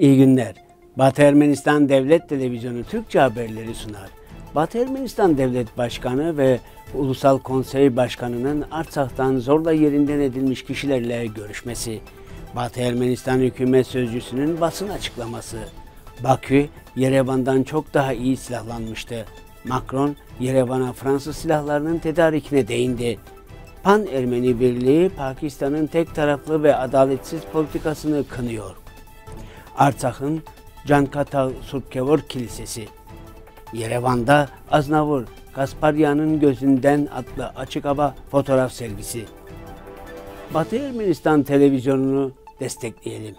İyi günler. Batı Ermenistan Devlet Televizyonu Türkçe haberleri sunar. Batı Ermenistan Devlet Başkanı ve Ulusal Konsey Başkanı'nın Artsak'tan zorla yerinden edilmiş kişilerle görüşmesi. Batı Ermenistan Hükümet Sözcüsü'nün basın açıklaması. Bakü, Yerevan'dan çok daha iyi silahlanmıştı. Macron, Yerevan'a Fransız silahlarının tedarikine değindi. Pan Ermeni Birliği, Pakistan'ın tek taraflı ve adaletsiz politikasını kınıyor. Artsakh'ın Cankata Surkevor Kilisesi, Yerevan'da Aznavur Kasparyan'ın gözünden adlı açık hava fotoğraf sergisi. Batı Ermenistan televizyonunu destekleyelim.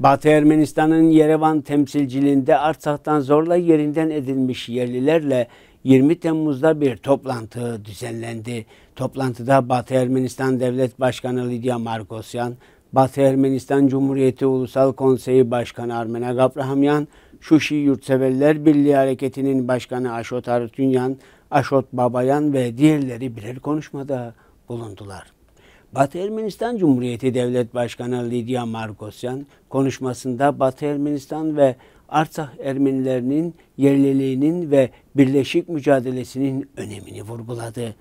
Batı Ermenistan'ın Yerevan temsilciliğinde Artsakh'tan zorla yerinden edilmiş yerlilerle 20 Temmuz'da bir toplantı düzenlendi. Toplantıda Batı Ermenistan Devlet Başkanı Lidya Markosyan, Batı Ermenistan Cumhuriyeti Ulusal Konseyi Başkanı Armen Agabrahamyan, Şuşi Yurtseverler Birliği Hareketi'nin Başkanı Aşot Artunyan, Aşot Babayan ve diğerleri birer konuşmada bulundular. Batı Ermenistan Cumhuriyeti Devlet Başkanı Lidya Markosyan konuşmasında Batı Ermenistan ve Artsakh Ermenilerinin yerliliğinin ve birleşik mücadelesinin önemini vurguladı.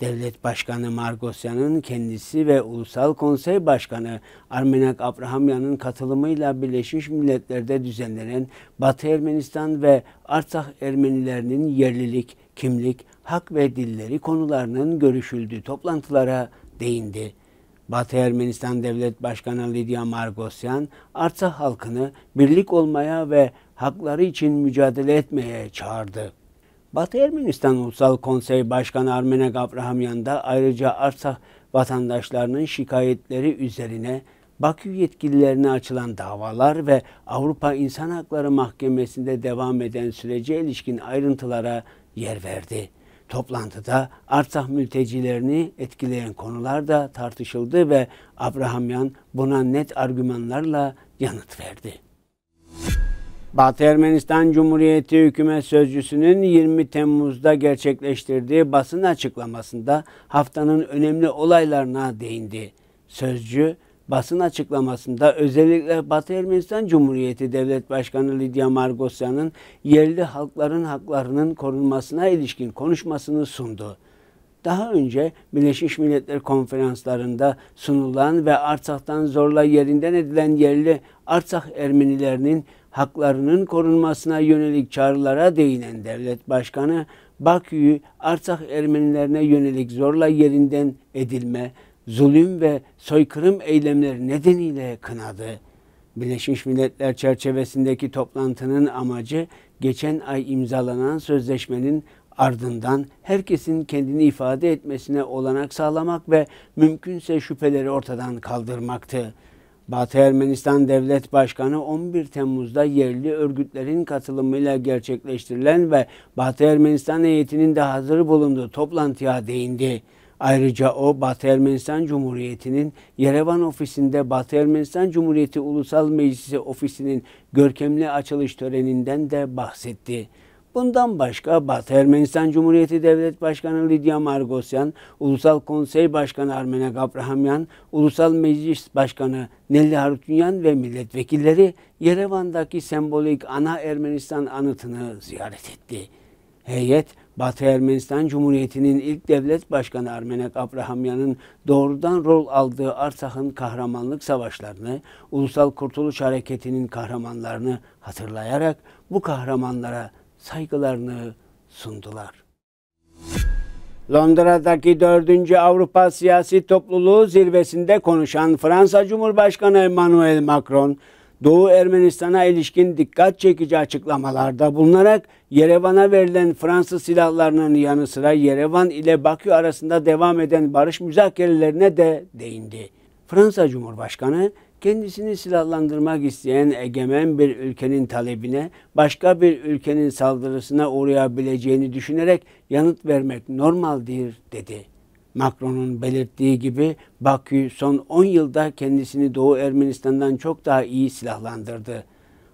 Devlet Başkanı Margosyan'ın kendisi ve Ulusal Konsey Başkanı Armenak Abrahamyan'ın katılımıyla Birleşmiş Milletler'de düzenlenen Batı Ermenistan ve Artsakh Ermenilerinin yerlilik, kimlik, hak ve dilleri konularının görüşüldüğü toplantılara değindi. Batı Ermenistan Devlet Başkanı Lidya Margosyan, Artsakh halkını birlik olmaya ve hakları için mücadele etmeye çağırdı. Batı Ermenistan Ulusal Konsey Başkanı Armenek Abrahamyan da ayrıca Arsa vatandaşlarının şikayetleri üzerine Bakü yetkililerine açılan davalar ve Avrupa İnsan Hakları Mahkemesi'nde devam eden sürece ilişkin ayrıntılara yer verdi. Toplantıda Artsakh mültecilerini etkileyen konular da tartışıldı ve Abrahamyan buna net argümanlarla yanıt verdi. Batı Ermenistan Cumhuriyeti Hükümet Sözcüsü'nün 20 Temmuz'da gerçekleştirdiği basın açıklamasında haftanın önemli olaylarına değindi. Sözcü, basın açıklamasında özellikle Batı Ermenistan Cumhuriyeti Devlet Başkanı Lidya Margosyan'ın yerli halkların haklarının korunmasına ilişkin konuşmasını sundu. Daha önce Birleşmiş Milletler konferanslarında sunulan ve Artsak'tan zorla yerinden edilen yerli Artsak Ermenilerinin haklarının korunmasına yönelik çağrılara değinen devlet başkanı Bakü'yü Arsak Ermenilerine yönelik zorla yerinden edilme, zulüm ve soykırım eylemleri nedeniyle kınadı. Birleşmiş Milletler çerçevesindeki toplantının amacı geçen ay imzalanan sözleşmenin ardından herkesin kendini ifade etmesine olanak sağlamak ve mümkünse şüpheleri ortadan kaldırmaktı. Batı Ermenistan Devlet Başkanı 11 Temmuz'da yerli örgütlerin katılımıyla gerçekleştirilen ve Batı Ermenistan heyetinin de hazır bulunduğu toplantıya değindi. Ayrıca o Batı Ermenistan Cumhuriyeti'nin Yerevan ofisinde Batı Ermenistan Cumhuriyeti Ulusal Meclisi ofisinin görkemli açılış töreninden de bahsetti. Bundan başka Batı Ermenistan Cumhuriyeti Devlet Başkanı Lidya Margosyan, Ulusal Konsey Başkanı Armene Gabrahamyan, Ulusal Meclis Başkanı Nelly Harutyunyan ve milletvekilleri Yerevan'daki sembolik Ana Ermenistan anıtını ziyaret etti. Heyet, Batı Ermenistan Cumhuriyeti'nin ilk devlet başkanı Armenek Abrahamyan'ın doğrudan rol aldığı Arsah'ın kahramanlık savaşlarını, Ulusal Kurtuluş Hareketi'nin kahramanlarını hatırlayarak bu kahramanlara saygılarını sundular. Londra'daki 4. Avrupa Siyasi Topluluğu zirvesinde konuşan Fransa Cumhurbaşkanı Emmanuel Macron, Doğu Ermenistan'a ilişkin dikkat çekici açıklamalarda bulunarak Yerevan'a verilen Fransız silahlarının yanı sıra Yerevan ile Bakü arasında devam eden barış müzakerelerine de değindi. Fransa Cumhurbaşkanı kendisini silahlandırmak isteyen egemen bir ülkenin talebine başka bir ülkenin saldırısına uğrayabileceğini düşünerek yanıt vermek normaldir dedi. Macron'un belirttiği gibi Bakü son 10 yılda kendisini Doğu Ermenistan'dan çok daha iyi silahlandırdı.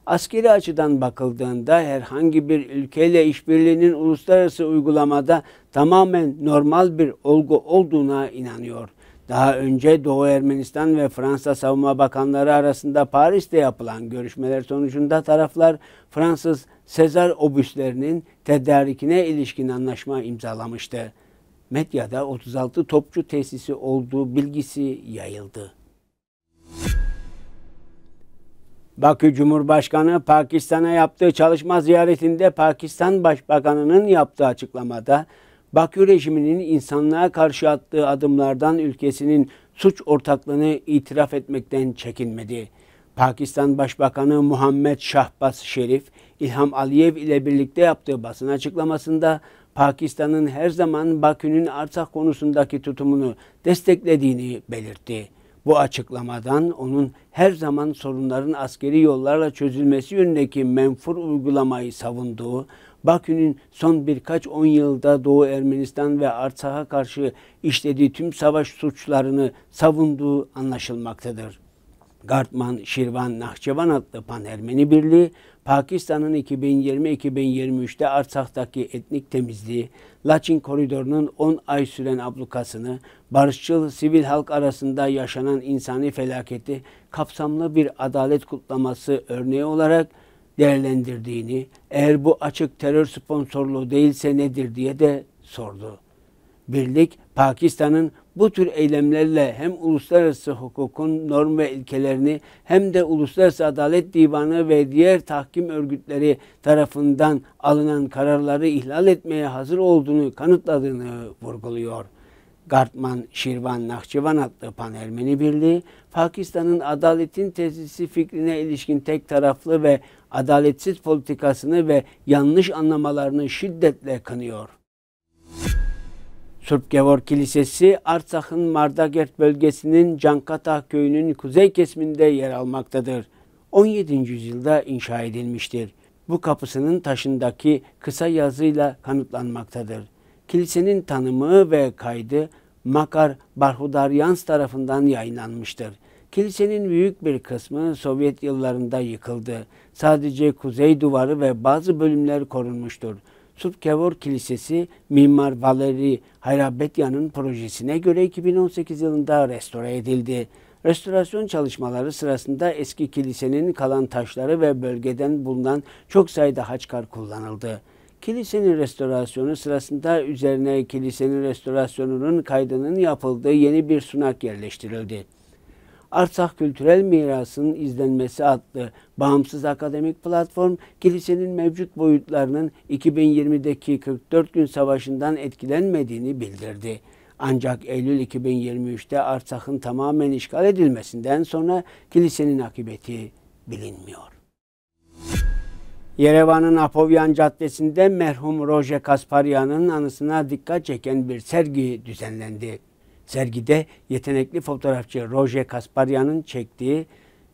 Askeri açıdan bakıldığında herhangi bir ülkeyle işbirliğinin uluslararası uygulamada tamamen normal bir olgu olduğuna inanıyor. Daha önce Doğu Ermenistan ve Fransa savunma bakanları arasında Paris'te yapılan görüşmeler sonucunda taraflar Fransız Sezar obüslerinin tedarikine ilişkin anlaşma imzalamıştı. Medyada 36 topçu tesisi olduğu bilgisi yayıldı. Bakü Cumhurbaşkanı Pakistan'a yaptığı çalışma ziyaretinde Pakistan Başbakanı'nın yaptığı açıklamada Bakü rejiminin insanlığa karşı attığı adımlardan ülkesinin suç ortaklığını itiraf etmekten çekinmedi. Pakistan Başbakanı Muhammed Şahbaz Şerif, İlham Aliyev ile birlikte yaptığı basın açıklamasında Pakistan'ın her zaman Bakü'nün Arsak konusundaki tutumunu desteklediğini belirtti. Bu açıklamadan onun her zaman sorunların askeri yollarla çözülmesi yönündeki menfur uygulamayı savunduğu, Bakü'nün son birkaç on yılda Doğu Ermenistan ve Artsak'a karşı işlediği tüm savaş suçlarını savunduğu anlaşılmaktadır. Gartman, Şirvan, Nahçıvan adlı Pan-Ermeni Birliği, Pakistan'ın 2020-2023'te Arsak'taki etnik temizliği, Laçin koridorunun 10 ay süren ablukasını, barışçıl sivil halk arasında yaşanan insani felaketi kapsamlı bir adalet kutlaması örneği olarak değerlendirdiğini, eğer bu açık terör sponsorluğu değilse nedir diye de sordu. Birlik, Pakistan'ın bu tür eylemlerle hem uluslararası hukukun norm ve ilkelerini hem de Uluslararası Adalet Divanı ve diğer tahkim örgütleri tarafından alınan kararları ihlal etmeye hazır olduğunu kanıtladığını vurguluyor. Gartman Şirvan Nakçıvan adlı Panermeni Birliği, Pakistan'ın adaletin tezisi fikrine ilişkin tek taraflı ve adaletsiz politikasını ve yanlış anlamalarını şiddetle kınıyor. Sırp Gevor Kilisesi Artsakh'ın Mardagert bölgesinin Cankata köyünün kuzey kesiminde yer almaktadır. 17. yüzyılda inşa edilmiştir. Bu kapısının taşındaki kısa yazıyla kanıtlanmaktadır. Kilisenin tanımı ve kaydı Makar Barhudaryans tarafından yayınlanmıştır. Kilisenin büyük bir kısmı Sovyet yıllarında yıkıldı. Sadece kuzey duvarı ve bazı bölümler korunmuştur. Subkevor Kilisesi Mimar Valeri Hayrabetyan'ın projesine göre 2018 yılında restore edildi. Restorasyon çalışmaları sırasında eski kilisenin kalan taşları ve bölgeden bulunan çok sayıda haçkar kullanıldı. Kilisenin restorasyonu sırasında üzerine kilisenin restorasyonunun kaydının yapıldığı yeni bir sunak yerleştirildi. Artsakh Kültürel Mirasının izlenmesi adlı bağımsız akademik platform, kilisenin mevcut boyutlarının 2020'deki 44 gün savaşından etkilenmediğini bildirdi. Ancak Eylül 2023'te Artsakh'ın tamamen işgal edilmesinden sonra kilisenin akıbeti bilinmiyor. Yerevan'ın Apovyan Caddesi'nde merhum Roje Kasparyan'ın anısına dikkat çeken bir sergi düzenlendi. Sergide yetenekli fotoğrafçı Roger Kasparyan'ın çektiği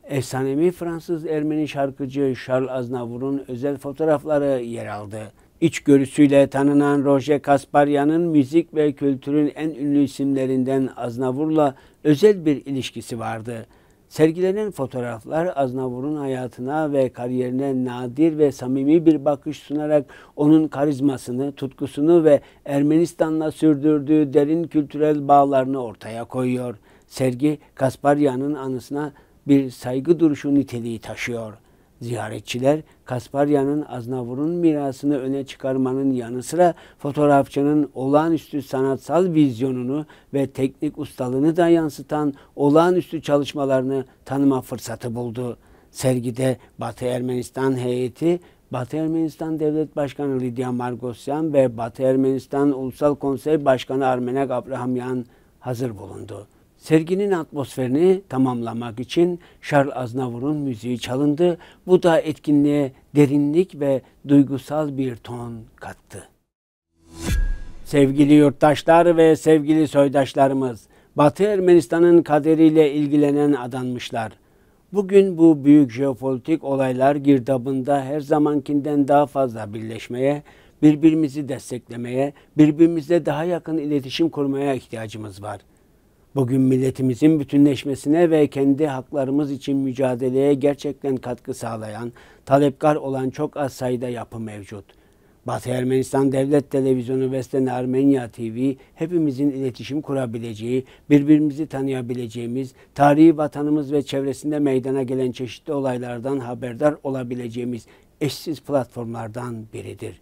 efsanevi Fransız Ermeni şarkıcı Charles Aznavour'un özel fotoğrafları yer aldı. İç İçgörüsüyle tanınan Roger Kasparyan'ın müzik ve kültürün en ünlü isimlerinden Aznavur'la özel bir ilişkisi vardı. Sergilenen fotoğraflar Aznavur'un hayatına ve kariyerine nadir ve samimi bir bakış sunarak onun karizmasını, tutkusunu ve Ermenistan'la sürdürdüğü derin kültürel bağlarını ortaya koyuyor. Sergi Kasparya'nın anısına bir saygı duruşu niteliği taşıyor. Ziyaretçiler Kasparya'nın Aznavur'un mirasını öne çıkarmanın yanı sıra fotoğrafçının olağanüstü sanatsal vizyonunu ve teknik ustalığını da yansıtan olağanüstü çalışmalarını tanıma fırsatı buldu. Sergide Batı Ermenistan heyeti Batı Ermenistan Devlet Başkanı Lidya Margosyan ve Batı Ermenistan Ulusal Konsey Başkanı Armenek Abrahamyan hazır bulundu. Serginin atmosferini tamamlamak için Charles Aznavour'un müziği çalındı. Bu da etkinliğe derinlik ve duygusal bir ton kattı. Sevgili yurttaşlar ve sevgili soydaşlarımız, Batı Ermenistan'ın kaderiyle ilgilenen adanmışlar. Bugün bu büyük jeopolitik olaylar girdabında her zamankinden daha fazla birleşmeye, birbirimizi desteklemeye, birbirimizle daha yakın iletişim kurmaya ihtiyacımız var.'' bugün milletimizin bütünleşmesine ve kendi haklarımız için mücadeleye gerçekten katkı sağlayan, talepkar olan çok az sayıda yapı mevcut. Batı Ermenistan Devlet Televizyonu Vesten Armenya TV hepimizin iletişim kurabileceği, birbirimizi tanıyabileceğimiz, tarihi vatanımız ve çevresinde meydana gelen çeşitli olaylardan haberdar olabileceğimiz eşsiz platformlardan biridir.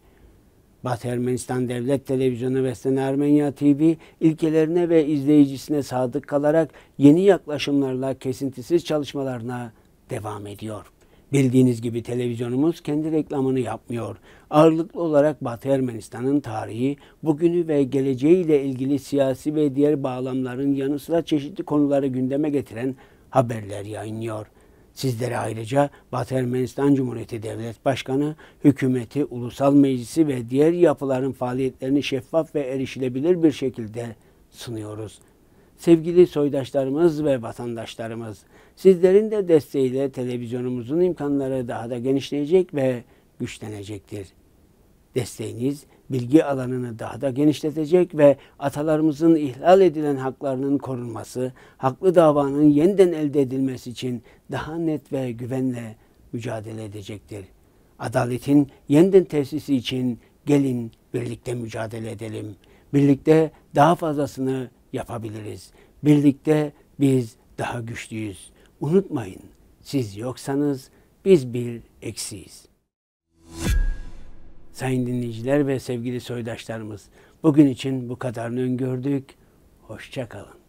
Batı Ermenistan Devlet Televizyonu ve Sena Ermenya TV ilkelerine ve izleyicisine sadık kalarak yeni yaklaşımlarla kesintisiz çalışmalarına devam ediyor. Bildiğiniz gibi televizyonumuz kendi reklamını yapmıyor. Ağırlıklı olarak Batı Ermenistan'ın tarihi, bugünü ve geleceğiyle ilgili siyasi ve diğer bağlamların yanı sıra çeşitli konuları gündeme getiren haberler yayınlıyor. Sizlere ayrıca Batı Ermenistan Cumhuriyeti Devlet Başkanı, hükümeti, ulusal meclisi ve diğer yapıların faaliyetlerini şeffaf ve erişilebilir bir şekilde sunuyoruz. Sevgili soydaşlarımız ve vatandaşlarımız, sizlerin de desteğiyle televizyonumuzun imkanları daha da genişleyecek ve güçlenecektir. Desteğiniz bilgi alanını daha da genişletecek ve atalarımızın ihlal edilen haklarının korunması, haklı davanın yeniden elde edilmesi için daha net ve güvenle mücadele edecektir. Adaletin yeniden tesisi için gelin birlikte mücadele edelim. Birlikte daha fazlasını yapabiliriz. Birlikte biz daha güçlüyüz. Unutmayın siz yoksanız biz bir eksiyiz. Sayın dinleyiciler ve sevgili soydaşlarımız bugün için bu kadarını öngördük. Hoşçakalın.